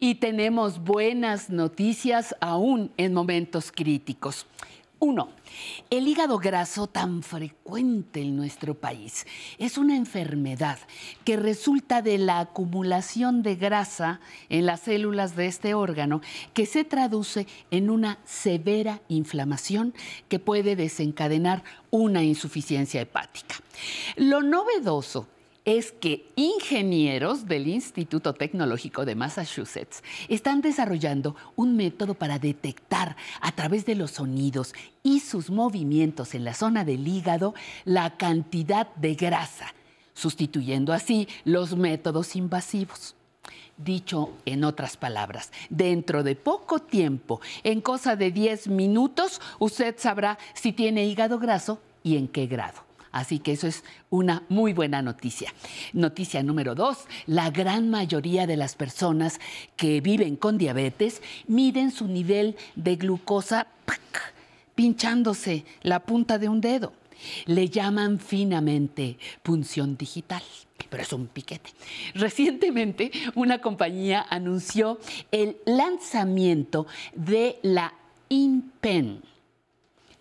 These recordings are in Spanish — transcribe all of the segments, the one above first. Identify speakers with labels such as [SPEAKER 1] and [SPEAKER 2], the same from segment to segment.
[SPEAKER 1] Y tenemos buenas noticias aún en momentos críticos. Uno, el hígado graso tan frecuente en nuestro país es una enfermedad que resulta de la acumulación de grasa en las células de este órgano que se traduce en una severa inflamación que puede desencadenar una insuficiencia hepática. Lo novedoso es que ingenieros del Instituto Tecnológico de Massachusetts están desarrollando un método para detectar a través de los sonidos y sus movimientos en la zona del hígado la cantidad de grasa, sustituyendo así los métodos invasivos. Dicho en otras palabras, dentro de poco tiempo, en cosa de 10 minutos, usted sabrá si tiene hígado graso y en qué grado. Así que eso es una muy buena noticia. Noticia número dos, la gran mayoría de las personas que viven con diabetes miden su nivel de glucosa pinchándose la punta de un dedo. Le llaman finamente punción digital, pero es un piquete. Recientemente, una compañía anunció el lanzamiento de la InPen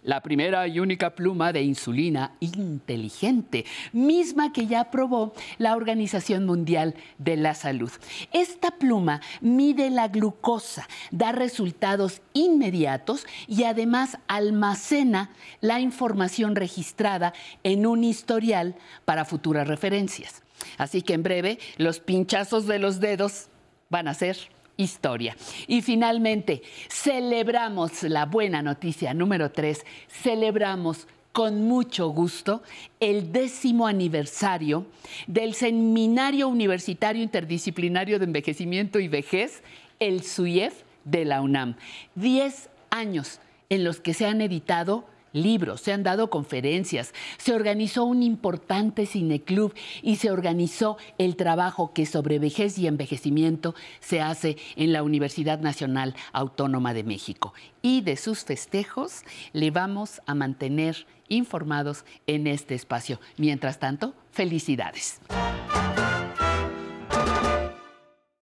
[SPEAKER 1] la primera y única pluma de insulina inteligente, misma que ya aprobó la Organización Mundial de la Salud. Esta pluma mide la glucosa, da resultados inmediatos y además almacena la información registrada en un historial para futuras referencias. Así que en breve los pinchazos de los dedos van a ser historia. Y finalmente, celebramos la buena noticia número tres, celebramos con mucho gusto el décimo aniversario del Seminario Universitario Interdisciplinario de Envejecimiento y Vejez, el SUIEF de la UNAM. Diez años en los que se han editado libros, se han dado conferencias, se organizó un importante cineclub y se organizó el trabajo que sobre vejez y envejecimiento se hace en la Universidad Nacional Autónoma de México. Y de sus festejos le vamos a mantener informados en este espacio. Mientras tanto, felicidades.